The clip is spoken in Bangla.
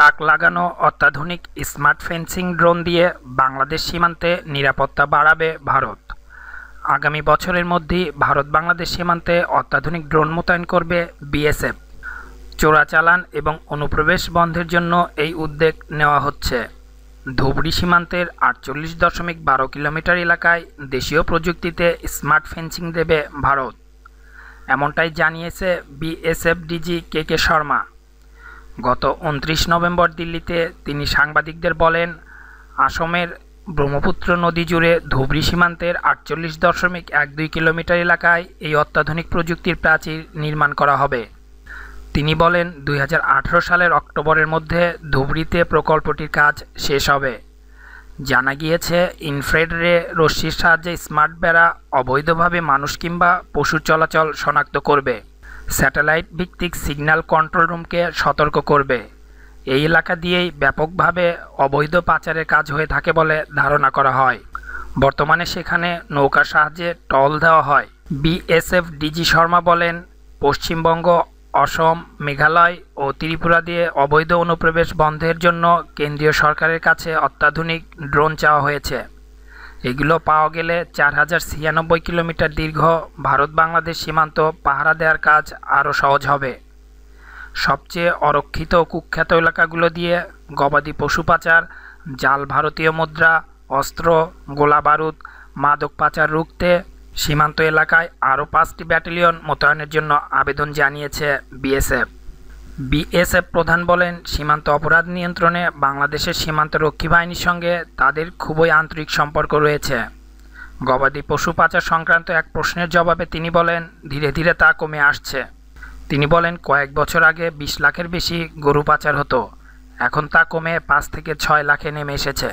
তাক লাগানো অত্যাধুনিক স্মার্ট ফেন্সিং ড্রোন দিয়ে বাংলাদেশ সীমান্তে নিরাপত্তা বাড়াবে ভারত আগামী বছরের মধ্যেই ভারত বাংলাদেশ সীমান্তে অত্যাধুনিক ড্রোন মোতায়েন করবে বিএসএফ চোরাচালান এবং অনুপ্রবেশ বন্ধের জন্য এই উদ্যোগ নেওয়া হচ্ছে ধুবড়ি সীমান্তের আটচল্লিশ দশমিক বারো কিলোমিটার এলাকায় দেশীয় প্রযুক্তিতে স্মার্ট ফেন্সিং দেবে ভারত এমনটাই জানিয়েছে BSF DG K K Sharma গত উনত্রিশ নভেম্বর দিল্লিতে তিনি সাংবাদিকদের বলেন আসমের ব্রহ্মপুত্র নদী জুড়ে ধুবড়ী সীমান্তের আটচল্লিশ দশমিক এক দুই কিলোমিটার এলাকায় এই অত্যাধুনিক প্রযুক্তির প্রাচীর নির্মাণ করা হবে তিনি বলেন দুই সালের অক্টোবরের মধ্যে ধুবড়ীতে প্রকল্পটির কাজ শেষ হবে জানা গিয়েছে ইনফ্রেড রে রশ্মির সাহায্যে স্মার্ট বেড়া অবৈধভাবে মানুষ কিংবা পশু চলাচল শনাক্ত করবে স্যাটেলাইট ভিত্তিক সিগন্যাল কন্ট্রোল রুমকে সতর্ক করবে এই এলাকা দিয়েই ব্যাপকভাবে অবৈধ পাচারের কাজ হয়ে থাকে বলে ধারণা করা হয় বর্তমানে সেখানে নৌকার সাহায্যে টল দেওয়া হয় বিএসএফ ডিজি শর্মা বলেন পশ্চিমবঙ্গ অসম মেঘালয় ও ত্রিপুরা দিয়ে অবৈধ অনুপ্রবেশ বন্ধের জন্য কেন্দ্রীয় সরকারের কাছে অত্যাধুনিক ড্রোন চাওয়া হয়েছে এগুলো পাওয়া গেলে চার হাজার ছিয়ানব্বই কিলোমিটার দীর্ঘ ভারত বাংলাদেশ সীমান্ত পাহারা দেওয়ার কাজ আরও সহজ হবে সবচেয়ে অরক্ষিত কুখ্যাত এলাকাগুলো দিয়ে গবাদি পশু পাচার জাল ভারতীয় মুদ্রা অস্ত্র গোলা বারুদ মাদক পাচার রুখতে সীমান্ত এলাকায় আরও পাঁচটি ব্যাটালিয়ন মোতায়েনের জন্য আবেদন জানিয়েছে বিএসএফ বিএসএফ প্রধান বলেন সীমান্ত অপরাধ নিয়ন্ত্রণে বাংলাদেশের সীমান্ত রক্ষী বাহিনীর সঙ্গে তাদের খুবই আন্তরিক সম্পর্ক রয়েছে গবাদি পশু পাচার সংক্রান্ত এক প্রশ্নের জবাবে তিনি বলেন ধীরে ধীরে তা কমে আসছে তিনি বলেন কয়েক বছর আগে বিশ লাখের বেশি গরু পাচার হতো এখন তা কমে পাঁচ থেকে ছয় লাখে নেমে এসেছে